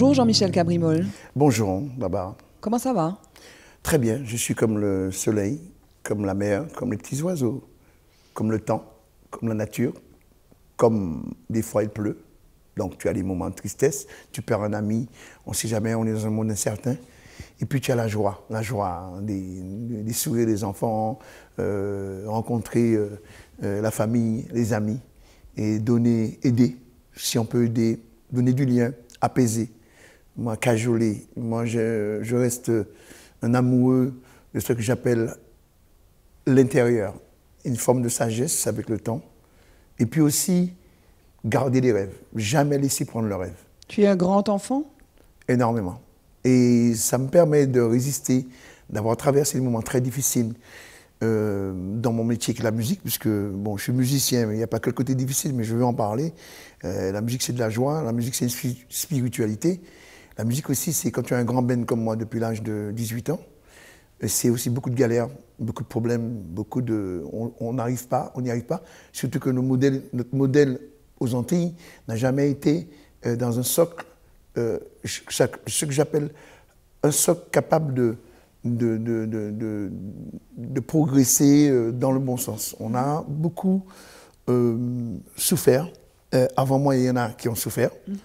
Bonjour Jean-Michel Cabrimol. Bonjour Barbara. Comment ça va Très bien, je suis comme le soleil, comme la mer, comme les petits oiseaux, comme le temps, comme la nature, comme des fois il pleut. Donc tu as des moments de tristesse, tu perds un ami, on ne sait jamais, on est dans un monde incertain. Et puis tu as la joie, la joie, des, des, sourires des enfants, euh, rencontrer euh, euh, la famille, les amis, et donner, aider, si on peut aider, donner du lien, apaiser, moi, cajoler. Moi, je, reste un amoureux de ce que j'appelle l'intérieur, une forme de sagesse avec le temps. Et puis aussi, garder les rêves, jamais laisser prendre le rêve. Tu es un grand enfant Énormément. Et ça me permet de résister, d'avoir traversé des moments très difficiles euh, dans mon métier que la musique, puisque bon, je suis musicien, mais il n'y a pas que le côté difficile, mais je veux en parler. Euh, la musique, c'est de la joie, la musique, c'est une spiritualité. La musique aussi, c'est quand tu as un grand Ben comme moi depuis l'âge de 18 ans, euh, c'est aussi beaucoup de galères, beaucoup de problèmes, beaucoup de. On n'arrive pas, on n'y arrive pas. Surtout que notre modèle aux Antilles n'a jamais été euh, dans un socle, euh, ce que j'appelle un socle capable de de, progresser dans le bon sens. On a beaucoup souffert. avant moi, il y en a qui ont souffert. Mm-hmm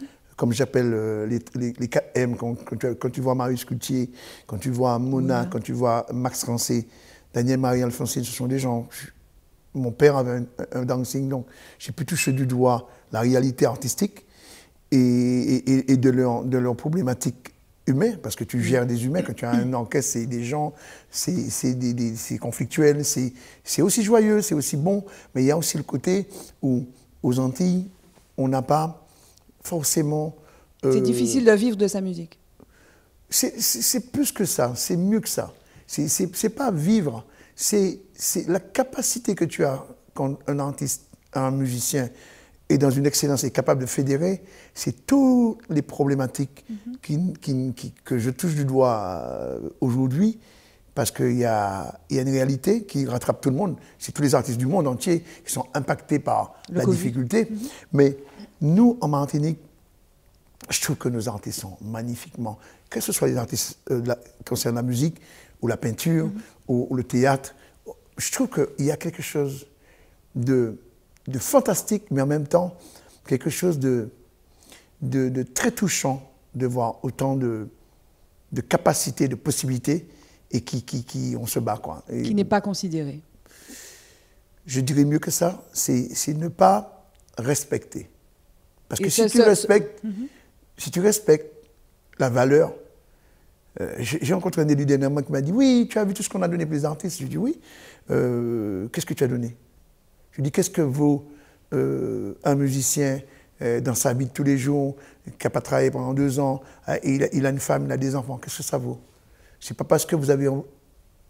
comme j'appelle euh, les, KM, quand, tu, vois Marius Coutier, quand tu vois Mona, quand tu vois Max Rancé, Daniel Marie alphonse ce sont des gens. Mon père avait un, dancing, donc j'ai pu toucher du doigt la réalité artistique et, de, leurs de leur parce que tu mm. gères des humains, quand tu as un mm. orchestre, c'est des gens, c'est conflictuel, c'est aussi joyeux, c'est aussi bon, mais il y a aussi le côté où, aux Antilles, on n'a pas forcément... c'est euh, difficile de vivre de sa musique. C'est plus que ça, c'est mieux que ça. C'est pas vivre, c'est la capacité que tu as quand un artiste, un musicien est dans une excellence et capable de fédérer, c'est toutes les problématiques mhm. que je touche du doigt euh, aujourd'hui, parce qu'il y, a, une réalité qui rattrape tout le monde. C'est tous les artistes du monde entier qui sont impactés par la difficulté. Mhm. Nous, en Martinique, je trouve que nos artistes sont magnifiquement, que ce soit les artistes euh, la, concernant la musique ou la peinture mhm. ou, le théâtre, je trouve qu'il y a quelque chose de, fantastique, mais en même temps, quelque chose de, très touchant de voir autant de, capacités, de possibilités, et qui, on se bat. Quoi. qui n'est pas considéré. Je dirais mieux que ça, c'est ne pas respecter. Parce que si tu, respectes, mhm. si tu respectes la valeur, euh, j'ai rencontré un élu dernièrement qui m'a dit Oui, tu as vu tout ce qu'on a donné pour les artistes Je lui ai dit Oui. Euh, qu'est-ce que tu as donné Je lui ai dit Qu'est-ce que vaut euh, un musicien dans sa vie de tous les jours, qui n'a pas travaillé pendant deux ans, il a, une femme, il a des enfants Qu'est-ce que ça vaut Ce n'est pas parce que vous avez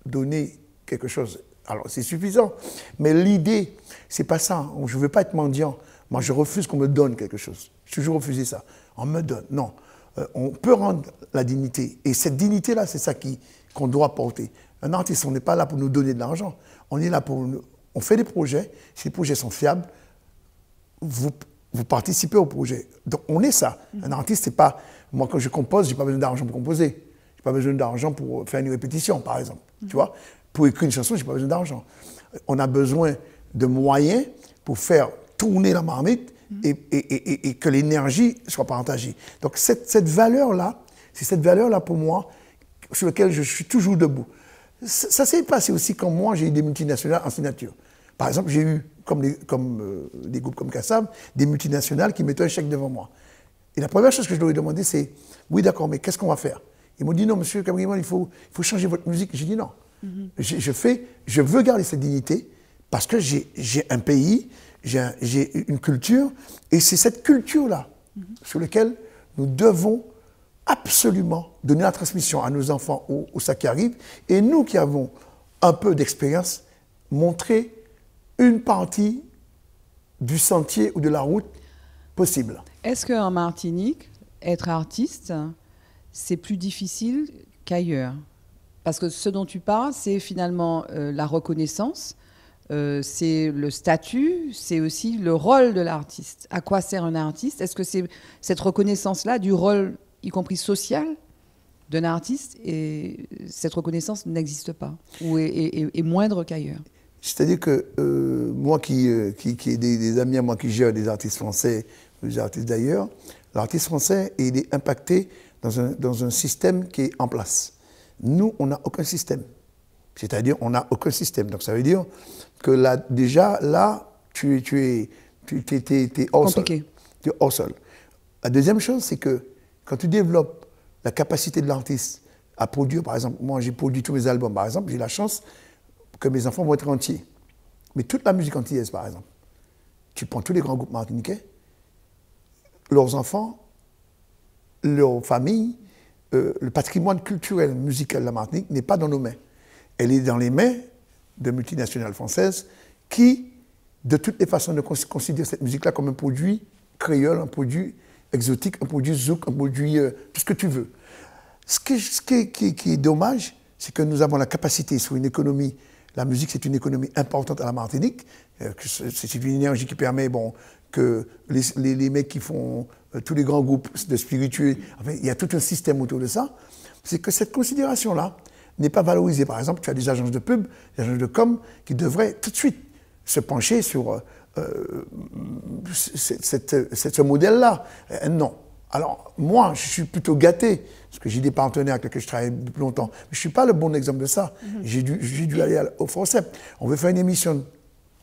donné quelque chose alors, c'est suffisant. Mais l'idée, c'est pas ça. Je ne veux pas être mendiant. Moi, je refuse qu'on me donne quelque chose. J'ai toujours refusé ça. On me donne. Non. Euh, on peut rendre la dignité. Et cette dignité-là, c'est ça qu'on doit porter. Un artiste, on n'est pas là pour nous donner de l'argent. On est là pour. on fait des projets. Si les projets sont fiables, vous, vous participez au projet. Donc, on est ça. Un artiste, c'est pas. Moi, quand je compose, je n'ai pas besoin d'argent pour composer. Je n'ai pas besoin d'argent pour euh, faire une répétition, par exemple. Tu vois pour écrire une chanson, n'ai pas besoin d'argent. On a besoin de moyens pour faire tourner la marmite mhm. et, que l'énergie soit partagée. Donc cette, valeur-là, c'est cette valeur-là pour moi sur laquelle je suis toujours debout. Ça, s'est passé aussi quand moi j'ai eu des multinationales en signature. Par exemple, j'ai eu, comme, euh, des groupes comme Kassab, des multinationales qui mettaient un chèque devant moi. Et la première chose que je leur ai demandé, c'est Oui, d'accord, mais qu'est-ce qu'on va faire Ils m'ont dit Non, monsieur Cameron, il faut, il faut changer votre musique. J'ai dit Non, Mm-hmm. Je, fais, je veux garder cette dignité parce que j'ai un pays, j'ai une culture, et c'est cette culture-là mm-hmm. sur laquelle nous devons absolument donner la transmission à nos enfants ou, ça qui arrive, et nous qui avons un peu d'expérience, montrer une partie du sentier ou de la route possible. Est-ce qu'en Martinique, être artiste, c'est plus difficile qu'ailleurs parce que ce dont tu parles, c'est finalement euh, la reconnaissance, euh, c'est le statut, c'est aussi le rôle de l'artiste. À quoi sert un artiste Est-ce que c'est cette reconnaissance-là du rôle, y compris social, d'un artiste Et cette reconnaissance n'existe pas, ou est, moindre qu'ailleurs. C'est-à-dire que euh, moi qui, ai des, amis moi qui gère des artistes français, des artistes d'ailleurs, l'artiste français, il est impacté dans un, système qui est en place. Nous, on n'a aucun système. C'est-à-dire, on n'a aucun système. Donc, ça veut dire que là, déjà, là, tu, tu es, tu, tu, tu, es hors sol. Tu es hors sol. La deuxième chose, c'est que quand tu développes la capacité de l'artiste à produire, par exemple, moi, j'ai produit tous mes albums, par exemple, j'ai la chance que mes enfants vont être entiers. Mais toute la musique antillaise, par exemple, tu prends tous les grands groupes martiniquais, leurs enfants, leurs familles euh, le patrimoine culturel, musical de la Martinique n'est pas dans nos mains. Elle est dans les mains de multinationales françaises qui, de toutes les façons, de considèrent cette musique-là comme un produit créole, un produit exotique, un produit zouk, un produit euh, tout ce que tu veux. Ce qui, est dommage, c'est que nous avons la capacité sur une économie la musique, c'est une économie importante à la Martinique. Euh, c'est une énergie qui permet bon, que les, mecs qui font euh, tous les grands groupes de spirituels, il y a tout un système autour de ça, c'est que cette considération-là n'est pas valorisée. Par exemple, tu as des agences de pub, des agences de com, qui devraient tout de suite se pencher sur euh, euh, cette, ce modèle-là. non. Alors, moi, je suis plutôt gâté, parce que j'ai des partenaires avec lesquels je travaille depuis longtemps. Mais je ne suis pas le bon exemple de ça. Mhm. J'ai dû, aller au français. On veut faire une émission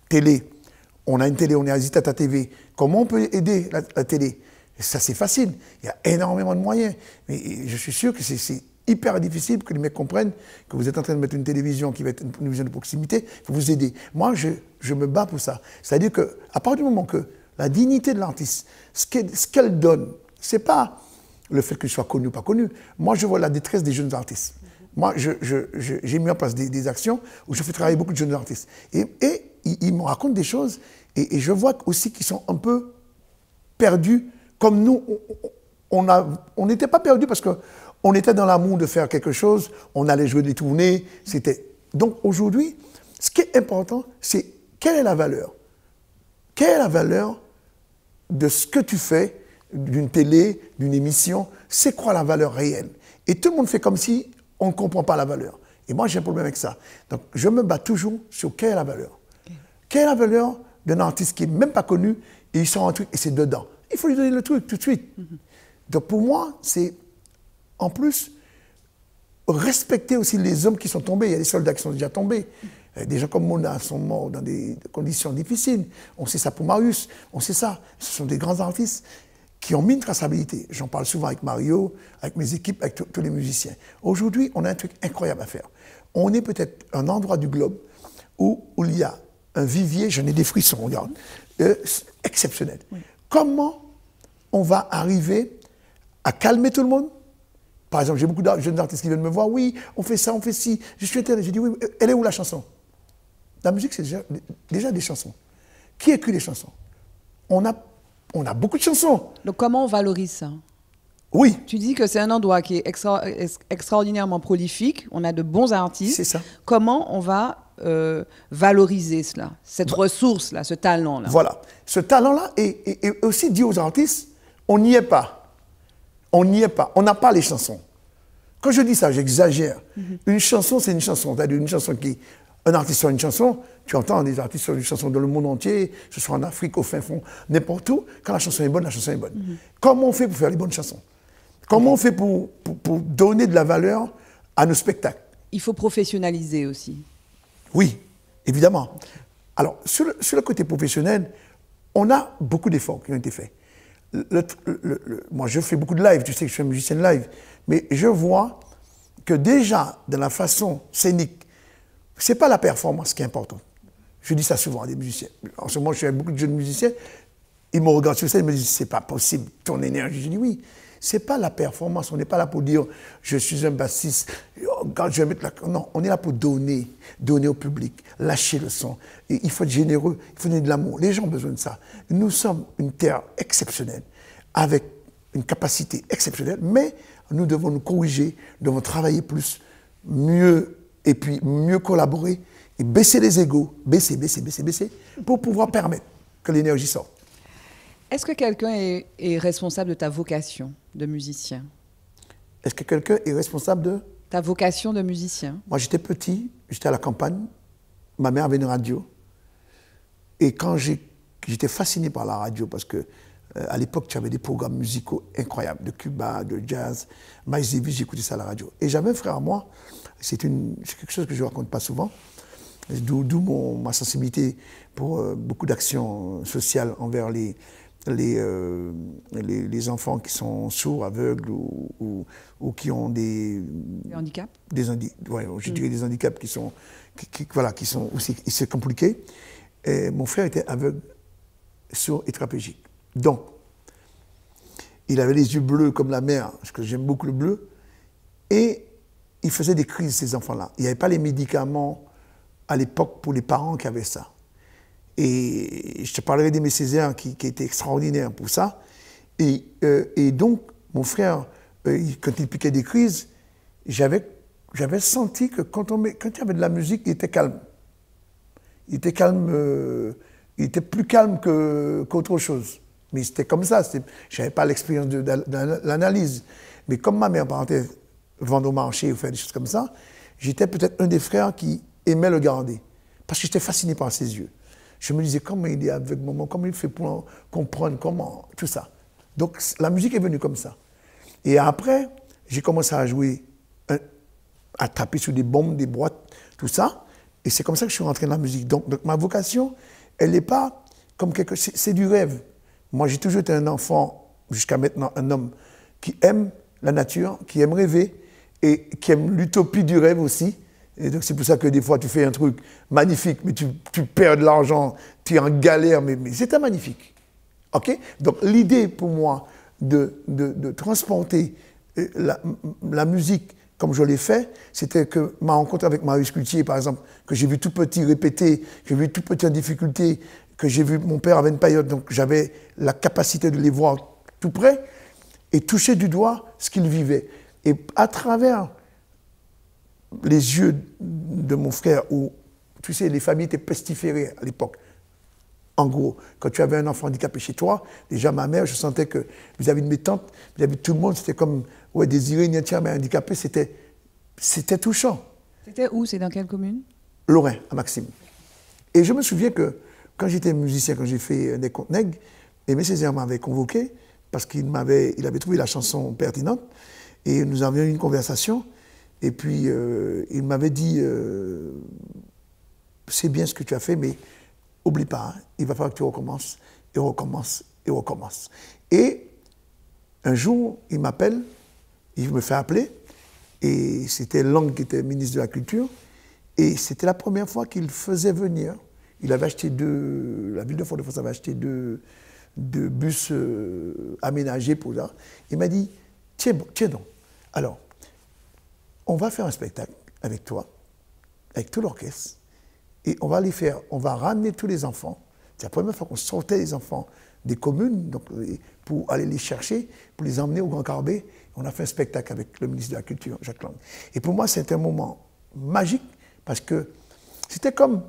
télé on a une télé, on est à Zitata TV. Comment on peut aider la, télé Ça, c'est facile. Il y a énormément de moyens. Mais je suis sûr que c'est hyper difficile que les mecs comprennent que vous êtes en train de mettre une télévision qui va être une télévision de proximité. Il faut vous aider. Moi, je, me bats pour ça. C'est-à-dire qu'à partir du moment que la dignité de l'artiste, ce qu'elle donne, c'est pas le fait que soit connue connu ou pas connu. Moi, je vois la détresse des jeunes artistes. Moi, j'ai mis en place des, actions où je fais travailler beaucoup de jeunes artistes. Et, ils me racontent des choses et, je vois aussi qu'ils sont un peu perdus, comme nous, on n'était pas perdus parce qu'on était dans l'amour de faire quelque chose, on allait jouer des tournées. C'était... Donc aujourd'hui, ce qui est important, c'est quelle est la valeur Quelle est la valeur de ce que tu fais, d'une télé, d'une émission C'est quoi la valeur réelle Et tout le monde fait comme si on ne comprend pas la valeur. Et moi, j'ai un problème avec ça. Donc, je me bats toujours sur quelle est la valeur. Quelle est la valeur d'un artiste qui n'est même pas connu, et ils sont un truc et c'est dedans. Il faut lui donner le truc tout de suite. Mhm. Donc pour moi, c'est en plus respecter aussi les hommes qui sont tombés. Il y a des soldats qui sont déjà tombés. Euh, des gens comme Mona sont morts dans des conditions difficiles. On sait ça pour Marius, on sait ça. Ce sont des grands artistes qui ont mis une traçabilité. J'en parle souvent avec Mario, avec mes équipes, avec tous les musiciens. Aujourd'hui, on a un truc incroyable à faire. On est peut-être un endroit du globe où, où il y a un vivier, je n'ai des frissons, regarde, euh, exceptionnel. Comment on va arriver à calmer tout le monde Par exemple, j'ai beaucoup de jeunes artistes qui viennent me voir, oui, on fait ça, on fait ci, je suis intéressé. J'ai dit, oui, euh, elle est où la chanson La musique, c'est déjà, des chansons. Qui écrit les chansons on a, on a beaucoup de chansons. Donc comment on valorise ça oui. Tu dis que c'est un endroit qui est extraordinairement prolifique. On a de bons artistes. C'est ça. Comment on va euh, valoriser cela, cette ressource-là, ce talent-là. Voilà. Ce talent-là est, aussi dit aux artistes, on n'y est pas. On n'y est pas. On n'a pas les chansons. Quand je dis ça, j'exagère. Mhm. Une chanson, c'est une chanson. C'est-à-dire une chanson qui... Un artiste sur une chanson, tu entends des artistes sur une chanson dans le monde entier, que ce soit en Afrique, au fin fond, n'importe où. Quand la chanson est bonne, la chanson est bonne. Mhm. Comment on fait pour faire les bonnes chansons Comment on fait pour, donner de la valeur à nos spectacles Il faut professionnaliser aussi. Oui, évidemment. Alors, sur le, côté professionnel, on a beaucoup d'efforts qui ont été faits. moi, je fais beaucoup de live, tu sais que je suis un musicien live, mais je vois que déjà, dans la façon scénique, c'est pas la performance qui est importante. Je dis ça souvent à des musiciens. En ce moment, je suis avec beaucoup de jeunes musiciens, ils me regardent sur scène, ils me disent, c'est pas possible, ton énergie. Je dis oui n'est pas la performance. On n'est pas là pour dire je suis un bassiste. Quand je vais mettre la... Non, on est là pour donner, donner au public, lâcher le son. Et il faut être généreux, il faut donner de l'amour. Les gens ont besoin de ça. Nous sommes une terre exceptionnelle, avec une capacité exceptionnelle, mais nous devons nous corriger, nous devons travailler plus, mieux, et puis mieux collaborer, et baisser les égaux, baisser, baisser, baisser, baisser, pour pouvoir permettre que l'énergie sorte. Est-ce que quelqu'un est, responsable de ta vocation de musicien Est-ce que quelqu'un est responsable de Ta vocation de musicien Moi, j'étais petit, j'étais à la campagne, ma mère avait une radio. Et quand j'étais fasciné par la radio, parce que euh, à l'époque, tu avais des programmes musicaux incroyables, de Cuba, de jazz. Miles Davis, j'écoutais ça à la radio. Et j'avais un frère à moi, c'est quelque chose que je ne raconte pas souvent, d'où ma sensibilité pour euh, beaucoup d'actions sociales envers les, euh, les, les, enfants qui sont sourds, aveugles ou, qui ont des, handicaps. Des handi ouais, mm. des handicaps qui sont, qui, voilà, qui sont aussi c'est compliqué. Et mon frère était aveugle, sourd et trapégique. Donc, il avait les yeux bleus comme la mère, parce que j'aime beaucoup le bleu, et il faisait des crises ces enfants-là. Il n'y avait pas les médicaments à l'époque pour les parents qui avaient ça. Et je te parlerai d'Aimé Césaire qui, qui était extraordinaire pour ça. Euh, et, donc, mon frère, euh, quand il piquait des crises, j'avais senti que quand, on, quand il y avait de la musique, il était calme. Il était calme, euh, il était plus calme qu'autre chose. Mais c'était comme ça, je n'avais pas l'expérience de, de l'analyse. Mais comme ma mère partait vendre au marché ou faire des choses comme ça, j'étais peut-être un des frères qui aimait le garder. Parce que j'étais fasciné par ses yeux. Je me disais, comment il est avec maman, comment il fait pour comprendre, comment, tout ça. Donc la musique est venue comme ça. Et après, j'ai commencé à jouer, euh, à taper sur des bombes, des boîtes, tout ça. Et c'est comme ça que je suis rentré dans la musique. Donc, donc ma vocation, elle n'est pas comme quelque chose, c'est du rêve. Moi, j'ai toujours été un enfant, jusqu'à maintenant un homme, qui aime la nature, qui aime rêver et qui aime l'utopie du rêve aussi donc c'est pour ça que des fois tu fais un truc magnifique, mais tu, perds de l'argent, tu es en galère, mais, mais c'est un magnifique. OK Donc l'idée pour moi de, transporter euh, la, musique comme je l'ai fait, c'était que ma rencontre avec Marius Scultier, par exemple, que j'ai vu tout petit répéter, que j'ai vu tout petit en difficulté, que j'ai vu mon père avait une période, donc j'avais la capacité de les voir tout près et toucher du doigt ce qu'ils vivaient. Et à travers les yeux de mon frère, ou tu sais, les familles étaient pestiférées à l'époque. En gros, quand tu avais un enfant handicapé chez toi, déjà ma mère, je sentais que vis-à-vis de mes tantes, vis-à-vis de tout le monde, c'était comme, ouais, désiré, une mais mais c'était, c'était touchant. C'était où C'est dans quelle commune Lorrain, à Maxime. Et je me souviens que quand j'étais musicien, quand j'ai fait des et M. Césaire m'avait convoqué parce qu'il m'avait, il avait trouvé la chanson pertinente et nous avions eu une conversation. Et puis, euh, il m'avait dit, euh, c'est bien ce que tu as fait, mais oublie pas, hein, il va falloir que tu recommences, et recommences, et recommences. Et un jour, il m'appelle, il me fait appeler, et c'était Lang qui était ministre de la Culture, et c'était la première fois qu'il faisait venir. Il avait acheté deux, la ville de Fort-de-France avait acheté deux, deux bus euh, aménagés pour ça. Il m'a dit, tiens, tiens donc. Alors, on va faire un spectacle avec toi, avec tout l'orchestre, et on va les faire, on va ramener tous les enfants. C'est la première fois qu'on sortait les enfants des communes donc, euh, pour aller les chercher, pour les emmener au Grand Carbet. On a fait un spectacle avec le ministre de la Culture, Jacques Lang. Et pour moi, c'était un moment magique parce que c'était comme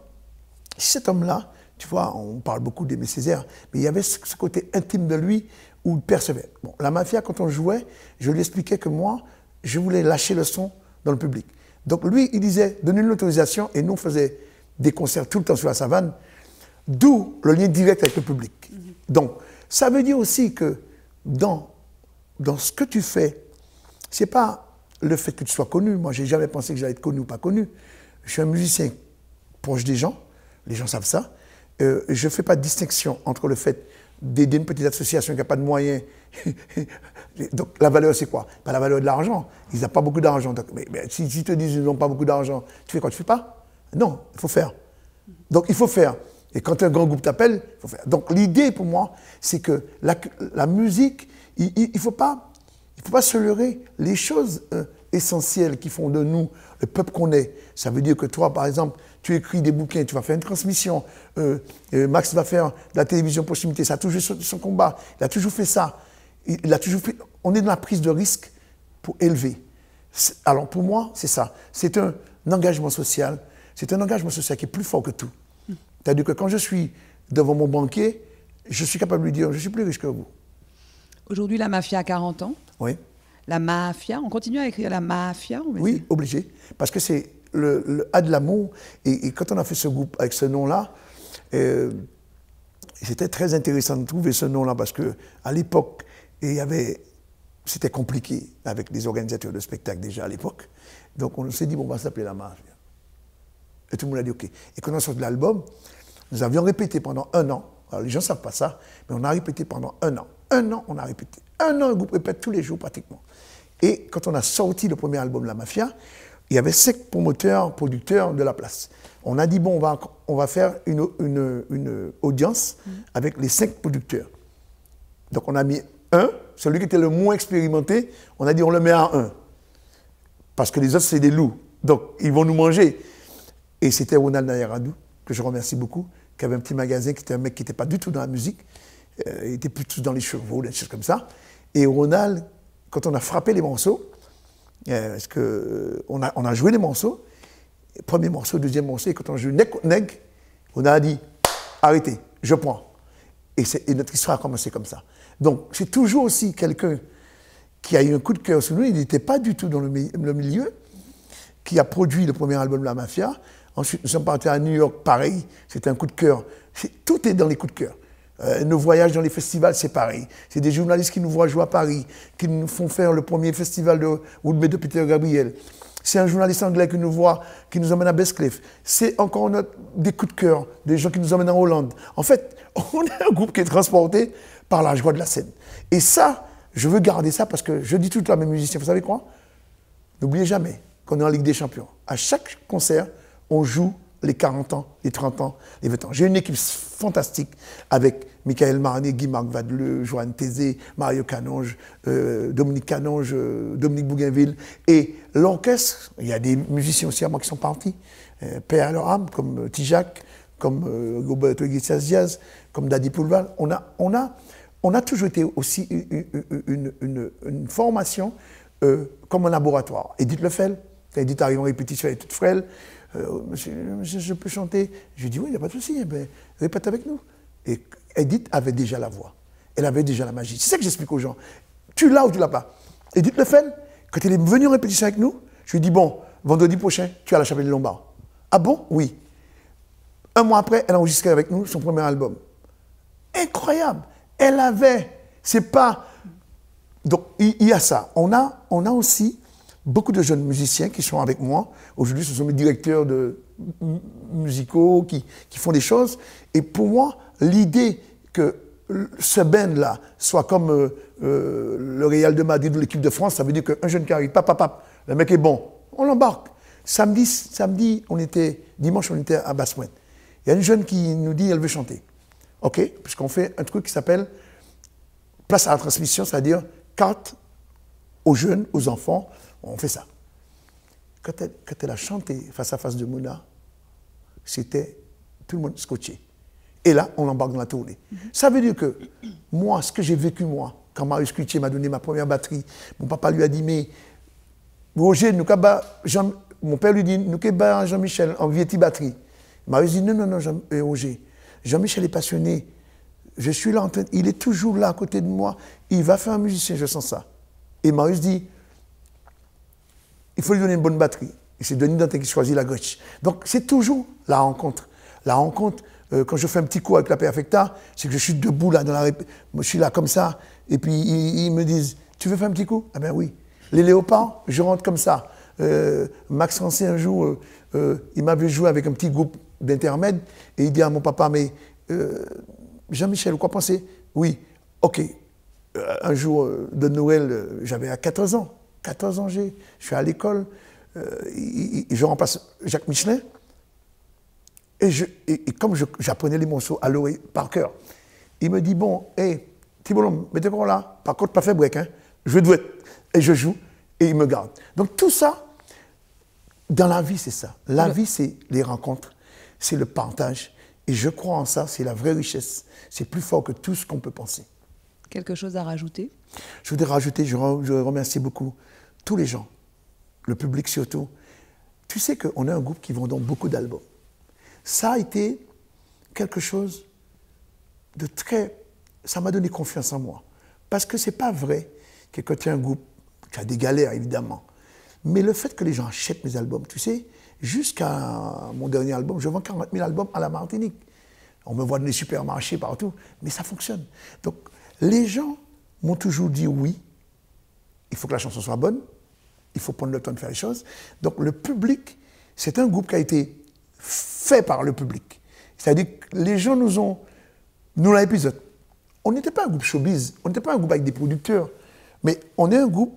cet homme-là, tu vois, on parle beaucoup d'Aimé Césaire, mais il y avait ce côté intime de lui où il percevait. Bon, la mafia, quand on jouait, je lui expliquais que moi, je voulais lâcher le son dans le public. Donc lui, il disait, donnez une l'autorisation et nous, on faisait des concerts tout le temps sur la savane, d'où le lien direct avec le public. Mhm. Donc, ça veut dire aussi que dans, dans ce que tu fais, c'est pas le fait que tu sois connu. Moi, j'ai jamais pensé que j'allais être connu ou pas connu. Je suis un musicien proche des gens, les gens savent ça. Euh, je fais pas de distinction entre le fait d'aider une petite association qui n'a pas de moyens. donc la valeur, c'est quoi Pas la valeur de l'argent. Ils n'ont pas beaucoup d'argent. Mais, si, ils te disent qu'ils n'ont pas beaucoup d'argent, tu fais quoi Tu ne fais pas Non, il faut faire. Donc il faut faire. Et quand un grand groupe t'appelle, il faut faire. Donc l'idée pour moi, c'est que la, musique, il ne faut, pas, faut pas se leurrer. Les choses, euh, essentiels qui font de nous le peuple qu'on est. Ça veut dire que toi, par exemple, tu écris des bouquins, tu vas faire une transmission. Euh, euh, Max va faire de la télévision proximité. Ça a toujours son, combat. Il a toujours fait ça. Il, a toujours fait... On est dans la prise de risque pour élever. Alors pour moi, c'est ça. C'est un engagement social. C'est un engagement social qui est plus fort que tout. C'est-à-dire que quand je suis devant mon banquier, je suis capable de lui dire, je suis plus riche que vous. Aujourd'hui, la mafia a 40 ans. Oui la mafia. On continue à écrire la mafia Oui, obligé. Parce que c'est le, le, A de l'amour. Et, quand on a fait ce groupe avec ce nom-là, euh, c'était très intéressant de trouver ce nom-là parce que à l'époque, il y avait, c'était compliqué avec les organisateurs de spectacles déjà à l'époque. Donc on s'est dit bon, on va s'appeler la mafia. Et tout le monde a dit ok. Et quand on sort de l'album, nous avions répété pendant un an. Alors les gens ne savent pas ça, mais on a répété pendant un an. Un an, on a répété un groupe répète tous les jours pratiquement. Et quand on a sorti le premier album, La Mafia, il y avait cinq promoteurs, producteurs de la place. On a dit, bon, on va, on va faire une, audience mm. avec les cinq producteurs. Donc on a mis un, celui qui était le moins expérimenté, on a dit, on le met à un. Parce que les autres, c'est des loups. Donc, ils vont nous manger. Et c'était Ronald Nayaradou, que je remercie beaucoup, qui avait un petit magasin, qui était un mec qui n'était pas du tout dans la musique. Euh, il était plutôt dans les chevaux, des choses comme ça. Et Ronald, quand on a frappé les morceaux, parce euh, que euh, on a, on a joué les morceaux, premier morceau, deuxième morceau, et quand on joue neg Neg » on a dit arrêtez, je prends. Et, notre histoire a commencé comme ça. Donc c'est toujours aussi quelqu'un qui a eu un coup de cœur sur nous, il n'était pas du tout dans le, milieu, qui a produit le premier album La Mafia. Ensuite, nous sommes partis à New York, pareil, c'était un coup de cœur. tout est dans les coups de cœur. Euh, nos voyages dans les festivals, c'est pareil. C'est des journalistes qui nous voient jouer à Paris, qui nous font faire le premier festival de Woodbury de Peter Gabriel. C'est un journaliste anglais qui nous voit, qui nous emmène à Besclef. C'est encore notre, des coups de cœur, des gens qui nous emmènent en Hollande. En fait, on est un groupe qui est transporté par la joie de la scène. Et ça, je veux garder ça parce que je dis tout le temps à mes musiciens, vous savez quoi N'oubliez jamais qu'on est en Ligue des Champions. À chaque concert, on joue les 40 ans, les 30 ans, les 20 ans. J'ai une équipe fantastique avec Michael Marnet, Guy-Marc Vadeleu, Joanne Tézé, Mario Canonge, euh, Dominique Canonge, euh, Dominique Bougainville. Et l'orchestre, il y a des musiciens aussi à moi qui sont partis, euh, Père à leur âme, comme euh, Tijac, comme Roberto Iglesias Diaz, comme Daddy Poulval. On a, on, a, on a toujours été aussi une, formation comme un laboratoire. Edith Lefel, Edith arrive en répétition, elle est toute frêle. Euh, monsieur, je peux chanter Je lui dis, oui, il n'y a pas de souci, eh ben, répète avec nous. Et Edith avait déjà la voix. Elle avait déjà la magie. C'est ça que j'explique aux gens. Tu l'as ou tu l'as pas. Edith Le quand elle est venue en répétition avec nous, je lui dis, bon, vendredi prochain, tu as la chapelle de Lombard. Ah bon Oui. Un mois après, elle a enregistré avec nous son premier album. Incroyable. Elle avait. C'est pas. Donc, il y, a ça. On a, on a aussi beaucoup de jeunes musiciens qui sont avec moi. Aujourd'hui, ce sont mes directeurs de musicaux qui, font des choses. Et pour moi, l'idée que ce band là soit comme euh, euh, le Real de Madrid ou l'équipe de France, ça veut dire qu'un jeune qui arrive, papa, le mec est bon, on l'embarque. Samedi, samedi, on était, dimanche, on était à basse Il y a une jeune qui nous dit, elle veut chanter. OK Puisqu'on fait un truc qui s'appelle place à la transmission, c'est-à-dire carte aux jeunes, aux enfants, on fait ça. Quand elle, a chanté face à face de Mouna, c'était tout le monde scotché. Et là, on embarque dans la tournée. Mhm. Ça veut dire que moi, ce que j'ai vécu moi, quand Marius Cloutier m'a donné ma première batterie, mon papa lui a dit, mais Roger, mon père lui dit, nous Jean-Michel en vieille batterie. Marius dit, non, non, non, euh, Roger, Jean-Michel est passionné. Je suis là en train, il est toujours là à côté de moi. Il va faire un musicien, je sens ça. Et Marius dit, il faut lui donner une bonne batterie. Et c'est Denis Dantin qui choisit la gauche. Donc c'est toujours la rencontre. La rencontre, euh, quand je fais un petit coup avec la perfecta, c'est que je suis debout là, je suis là comme ça, et puis ils, me disent, tu veux faire un petit coup Ah ben oui. Les léopards, je rentre comme ça. Euh, Max Rancé, un jour, euh, il m'avait joué avec un petit groupe d'intermède, et il dit à mon papa, mais Jean-Michel, quoi penser Oui, ok. un jour de Noël, j'avais 14 ans. 14 ans j'ai, je suis à l'école, euh, je remplace Jacques Michelin. Et, comme j'apprenais les morceaux à l'oreille par cœur, il me dit Bon, hé, Thibault Tibolom, mettez-moi là. Par contre, pas fait break, hein. Je dois être. Et je joue, et il me garde. Donc tout ça, dans la vie, c'est ça. La vie, c'est les rencontres, c'est le partage. Et je crois en ça, c'est la vraie richesse. C'est plus fort que tout ce qu'on peut penser. Quelque chose à rajouter Je voudrais rajouter, je remercie beaucoup tous les gens, le public surtout, tu sais qu'on est un groupe qui vend donc beaucoup d'albums. Ça a été quelque chose de très... Ça m'a donné confiance en moi. Parce que ce n'est pas vrai que quand tu as un groupe, tu as des galères, évidemment. Mais le fait que les gens achètent mes albums, tu sais, jusqu'à mon dernier album, je vends 40 000 albums à la Martinique. On me voit dans les supermarchés partout, mais ça fonctionne. Donc, les gens m'ont toujours dit oui il faut que la chanson soit bonne, il faut prendre le temps de faire les choses. Donc le public, c'est un groupe qui a été fait par le public. C'est-à-dire que les gens nous ont, nous l'épisode. On n'était pas un groupe showbiz, on n'était pas un groupe avec des producteurs, mais on est un groupe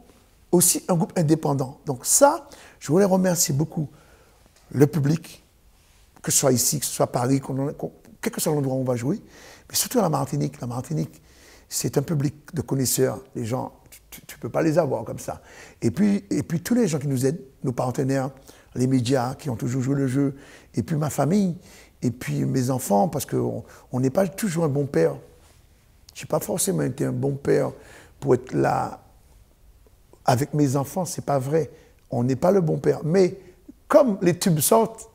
aussi un groupe indépendant. Donc ça, je voulais remercier beaucoup le public, que ce soit ici, que ce soit à Paris, qu quel que soit l'endroit où on va jouer, mais surtout à la Martinique. La Martinique, c'est un public de connaisseurs, les gens tu ne peux pas les avoir comme ça. Et puis, et puis tous les gens qui nous aident, nos partenaires, les médias qui ont toujours joué le jeu, et puis ma famille, et puis mes enfants, parce qu'on n'est pas toujours un bon père. Je n'ai pas forcément été un bon père pour être là avec mes enfants, c'est pas vrai. On n'est pas le bon père. Mais comme les tubes sortent,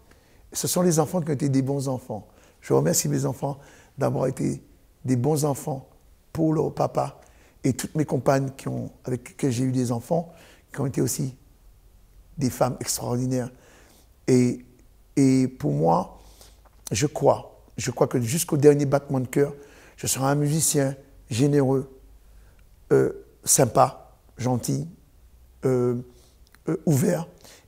ce sont les enfants qui ont été des bons enfants. Je remercie mes enfants d'avoir été des bons enfants pour leur papa et toutes mes compagnes qui ont, avec lesquelles j'ai eu des enfants, qui ont été aussi des femmes extraordinaires. Et, et pour moi, je crois, je crois que jusqu'au dernier battement de cœur, je serai un musicien généreux, euh, sympa, gentil, euh, euh, ouvert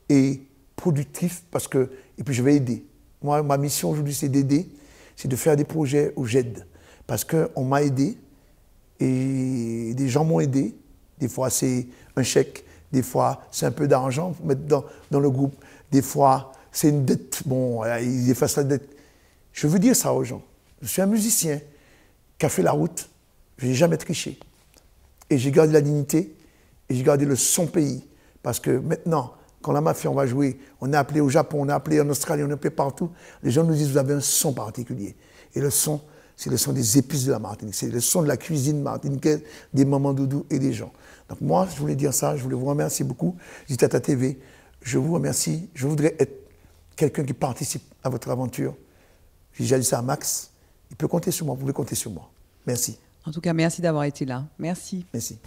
et productif parce que, et puis je vais aider. Moi, ma mission aujourd'hui, c'est d'aider, c'est de faire des projets où j'aide. Parce qu'on m'a aidé, et des gens m'ont aidé. Des fois, c'est un chèque, des fois, c'est un peu d'argent pour mettre dans, le groupe, des fois, c'est une dette. Bon, ils effacent la dette. Je veux dire ça aux gens. Je suis un musicien qui a fait la route, je n'ai jamais triché. Et j'ai gardé la dignité et j'ai gardé le son pays. Parce que maintenant, quand la mafia, on va jouer, on est appelé au Japon, on est appelé en Australie, on est appelé partout, les gens nous disent, vous avez un son particulier. Et le son, c'est le son des épices de la Martinique, c'est le son de la cuisine martiniquaise des mamans doudou et des gens. Donc moi, je voulais dire ça, je voulais vous remercier beaucoup. Zitata TV, je vous remercie. Je voudrais être quelqu'un qui participe à votre aventure. J'ai déjà dit ça à Max. Il peut compter sur moi, vous pouvez compter sur moi. Merci. En tout cas, merci d'avoir été là. Merci. Merci.